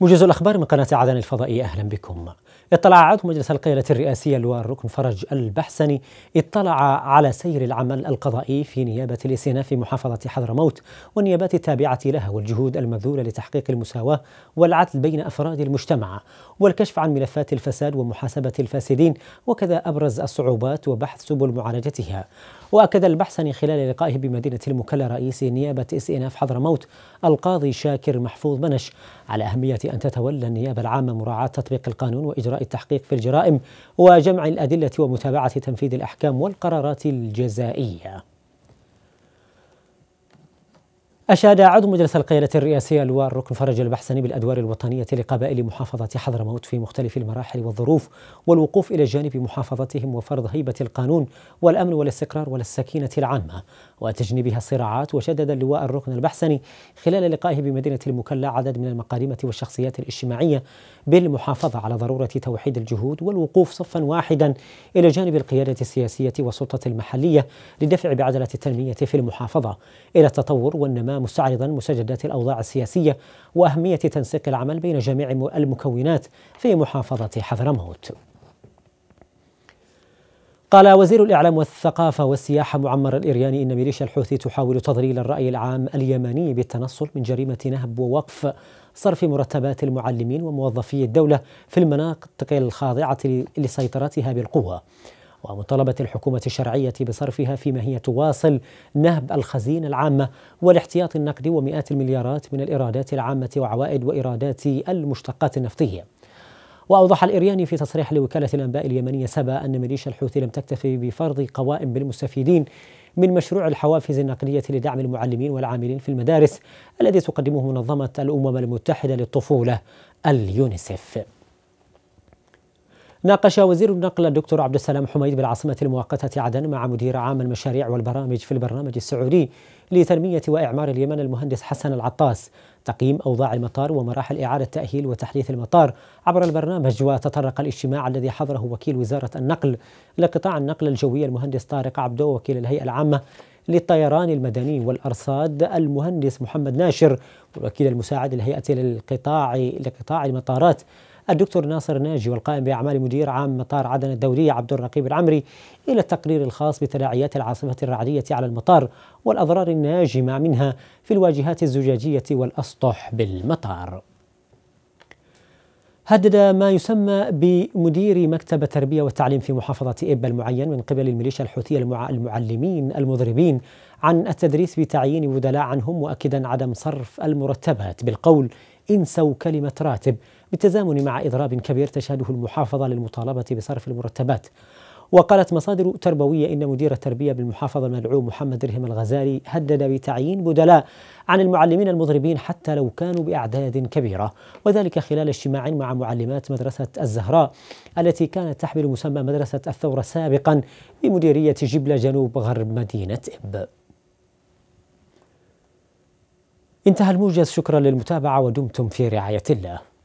موجز الأخبار من قناة عدن الفضائية أهلا بكم اطلع عضو مجلس القيادة الرئاسية اللواء الركن فرج البحسني اطلع على سير العمل القضائي في نيابة الاستئناف في محافظة حضرموت والنيابات التابعة لها والجهود المبذولة لتحقيق المساواة والعدل بين أفراد المجتمع والكشف عن ملفات الفساد ومحاسبة الفاسدين وكذا أبرز الصعوبات وبحث سبل معالجتها وأكد البحسني خلال لقائه بمدينة المكلا رئيس نيابة إسينة في حضرموت القاضي شاكر محفوظ بنش على أهمية أن تتولى النيابة العامة مراعاة تطبيق القانون وإجراء التحقيق في الجرائم وجمع الأدلة ومتابعة تنفيذ الأحكام والقرارات الجزائية أشاد عضو مجلس القيادة الرئاسية لواء الركن فرج البحسني بالأدوار الوطنية لقبائل محافظة حضرموت في مختلف المراحل والظروف والوقوف إلى جانب محافظتهم وفرض هيبة القانون والأمن والاستقرار والسكينة العامة وتجنيبها الصراعات وشدد اللواء الركن البحسني خلال لقائه بمدينة المكلا عدد من المقادمة والشخصيات الاجتماعية بالمحافظة على ضرورة توحيد الجهود والوقوف صفا واحدا إلى جانب القيادة السياسية والسلطة المحلية لدفع بعجلة التنمية في المحافظة إلى التطور والنماء مستعرضا مسجلات الأوضاع السياسية وأهمية تنسيق العمل بين جميع المكونات في محافظة حضرموت قال وزير الإعلام والثقافة والسياحة معمر الإرياني إن ميليشيا الحوثي تحاول تضليل الرأي العام اليمني بالتنصل من جريمة نهب ووقف صرف مرتبات المعلمين وموظفي الدولة في المناطق الخاضعة لسيطرتها بالقوة ومطالبة الحكومة الشرعية بصرفها فيما هي تواصل نهب الخزينة العامة والاحتياط النقدي ومئات المليارات من الإيرادات العامة وعوائد وإيرادات المشتقات النفطية وأوضح الإرياني في تصريح لوكالة الأنباء اليمنية سبا أن ميليشيا الحوثي لم تكتفي بفرض قوائم بالمستفيدين من مشروع الحوافز النقدية لدعم المعلمين والعاملين في المدارس الذي تقدمه منظمة الأمم المتحدة للطفولة اليونيسف ناقش وزير النقل الدكتور عبد السلام حميد بالعاصمة المؤقتة عدن مع مدير عام المشاريع والبرامج في البرنامج السعودي لتنمية وإعمار اليمن المهندس حسن العطاس تقييم أوضاع المطار ومراحل إعادة تأهيل وتحديث المطار عبر البرنامج وتطرق الاجتماع الذي حضره وكيل وزارة النقل لقطاع النقل الجوي المهندس طارق عبدو وكيل الهيئة العامة للطيران المدني والأرصاد المهندس محمد ناشر والوكيل المساعد للهيئة للقطاع لقطاع المطارات الدكتور ناصر ناجي والقائم بأعمال مدير عام مطار عدن الدولي عبد الرقيب العمري إلى التقرير الخاص بتداعيات العاصفة الرعدية على المطار والأضرار الناجمة منها في الواجهات الزجاجية والأسطح بالمطار هدد ما يسمى بمدير مكتب التربية والتعليم في محافظة إبا المعين من قبل الميليشيا الحوثية المعلمين المضربين عن التدريس بتعيين بدلاء عنهم مؤكدا عدم صرف المرتبات بالقول انسوا كلمة راتب بالتزامن مع إضراب كبير تشهده المحافظة للمطالبة بصرف المرتبات وقالت مصادر تربوية إن مدير التربية بالمحافظة المدعو محمد درهم الغزالي هدد بتعيين بدلاء عن المعلمين المضربين حتى لو كانوا بأعداد كبيرة وذلك خلال اجتماع مع معلمات مدرسة الزهراء التي كانت تحمل مسمى مدرسة الثورة سابقا بمديرية جبلة جنوب غرب مدينة إب انتهى الموجز شكرا للمتابعة ودمتم في رعاية الله